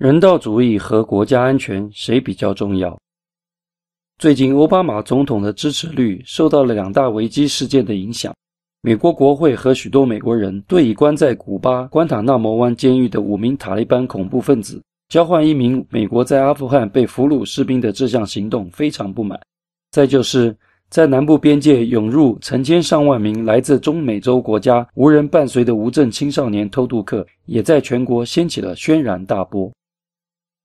人道主义和国家安全谁比较重要？最近，奥巴马总统的支持率受到了两大危机事件的影响。美国国会和许多美国人对已关在古巴关塔那摩湾监狱的五名塔利班恐怖分子交换一名美国在阿富汗被俘虏士兵的这项行动非常不满。再就是，在南部边界涌入成千上万名来自中美洲国家、无人伴随的无证青少年偷渡客，也在全国掀起了轩然大波。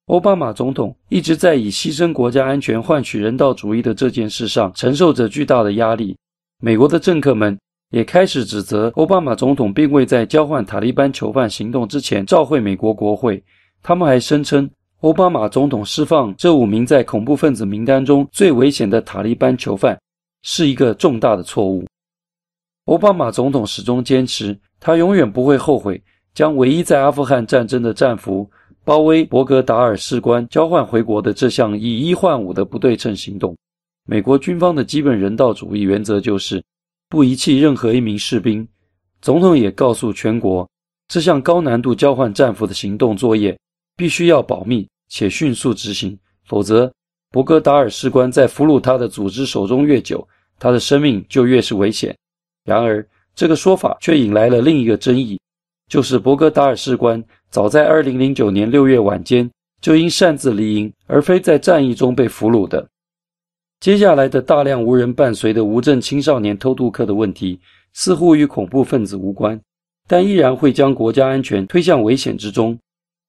奥巴马总统一直在以牺牲国家安全换取人道主义的这件事上承受着巨大的压力。美国的政客们也开始指责奥巴马总统并未在交换塔利班囚犯行动之前召会美国国会。他们还声称，奥巴马总统释放这五名在恐怖分子名单中最危险的塔利班囚犯，是一个重大的错误。奥巴马总统始终坚持，他永远不会后悔将唯一在阿富汗战争的战俘。鲍威·伯格达尔士官交换回国的这项以一换五的不对称行动，美国军方的基本人道主义原则就是不遗弃任何一名士兵。总统也告诉全国，这项高难度交换战俘的行动作业必须要保密且迅速执行，否则伯格达尔士官在俘虏他的组织手中越久，他的生命就越是危险。然而，这个说法却引来了另一个争议，就是伯格达尔士官。早在2009年6月晚间，就因擅自离营，而非在战役中被俘虏的。接下来的大量无人伴随的无证青少年偷渡客的问题，似乎与恐怖分子无关，但依然会将国家安全推向危险之中。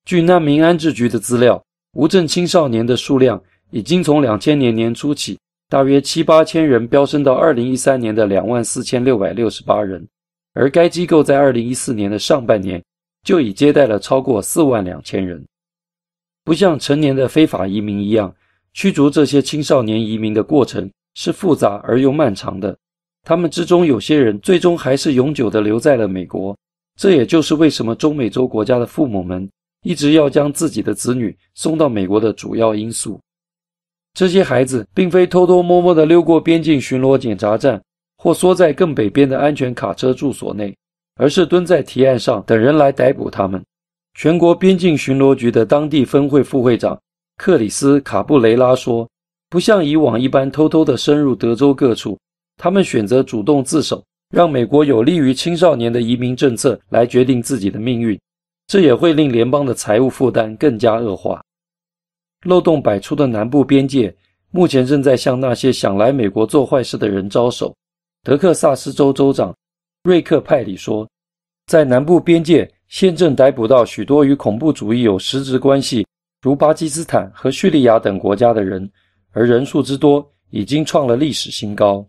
据难民安置局的资料，无证青少年的数量已经从2000年初起，大约七八千人飙升到2013年的2万4668人，而该机构在2014年的上半年。就已接待了超过四万两千人，不像成年的非法移民一样，驱逐这些青少年移民的过程是复杂而又漫长的。他们之中有些人最终还是永久的留在了美国，这也就是为什么中美洲国家的父母们一直要将自己的子女送到美国的主要因素。这些孩子并非偷偷摸摸的溜过边境巡逻检查站，或缩在更北边的安全卡车住所内。而是蹲在堤岸上等人来逮捕他们。全国边境巡逻局的当地分会副会长克里斯卡布雷拉说：“不像以往一般偷偷地深入德州各处，他们选择主动自首，让美国有利于青少年的移民政策来决定自己的命运。这也会令联邦的财务负担更加恶化。漏洞百出的南部边界目前正在向那些想来美国做坏事的人招手。”德克萨斯州州长。瑞克派里说，在南部边界，宪政逮捕到许多与恐怖主义有实质关系，如巴基斯坦和叙利亚等国家的人，而人数之多已经创了历史新高。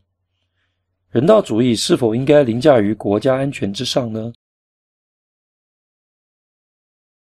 人道主义是否应该凌驾于国家安全之上呢？